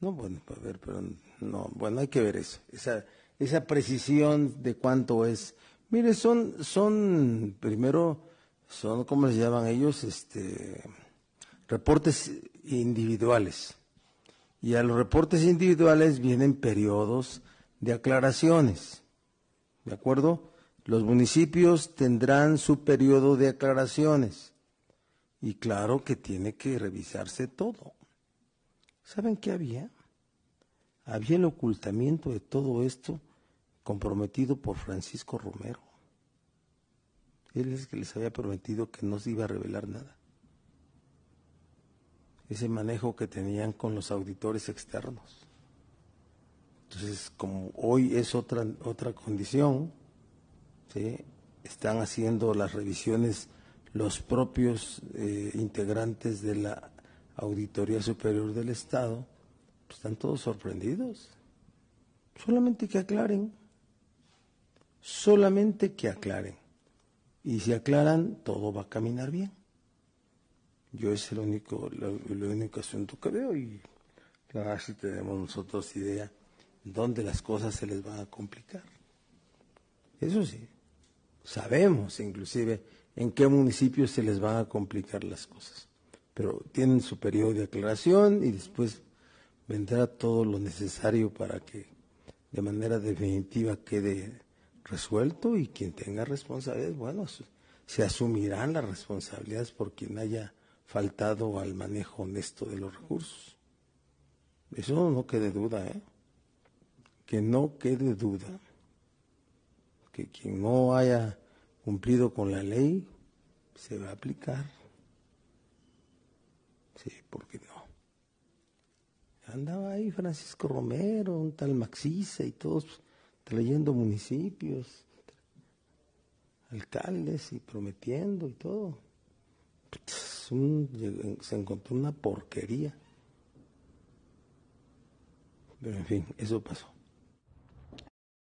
No, bueno, pues, ver, pero no, bueno, hay que ver eso, esa, esa precisión de cuánto es. Mire, son, son, primero, son, ¿cómo les llaman ellos? Este, reportes individuales. Y a los reportes individuales vienen periodos de aclaraciones. ¿De acuerdo? Los municipios tendrán su periodo de aclaraciones. Y claro que tiene que revisarse todo. ¿Saben qué había? Había el ocultamiento de todo esto comprometido por Francisco Romero. Él es el que les había prometido que no se iba a revelar nada. Ese manejo que tenían con los auditores externos. Entonces, como hoy es otra, otra condición, están haciendo las revisiones los propios eh, integrantes de la Auditoría Superior del Estado, pues, están todos sorprendidos. Solamente que aclaren, solamente que aclaren. Y si aclaran, todo va a caminar bien. Yo es el único, lo, único asunto que veo y claro, si tenemos nosotros idea dónde las cosas se les van a complicar. Eso sí, sabemos inclusive en qué municipios se les van a complicar las cosas pero tienen su periodo de aclaración y después vendrá todo lo necesario para que de manera definitiva quede resuelto y quien tenga responsabilidad, bueno, se asumirán las responsabilidades por quien haya faltado al manejo honesto de los recursos. Eso no quede duda, ¿eh? Que no quede duda que quien no haya cumplido con la ley se va a aplicar. Sí, ¿por qué no? Andaba ahí Francisco Romero, un tal Maxisa y todos trayendo municipios, alcaldes y prometiendo y todo. se encontró una porquería. Pero en fin, eso pasó.